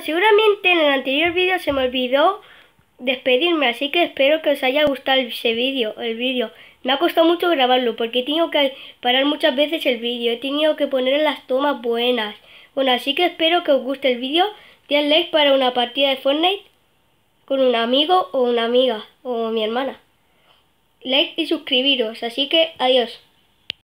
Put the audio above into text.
seguramente en el anterior vídeo se me olvidó despedirme, así que espero que os haya gustado ese vídeo, el vídeo. Me ha costado mucho grabarlo porque he tenido que parar muchas veces el vídeo, he tenido que poner las tomas buenas. Bueno, así que espero que os guste el vídeo. Den like para una partida de Fortnite con un amigo o una amiga o mi hermana. Like y suscribiros, así que adiós.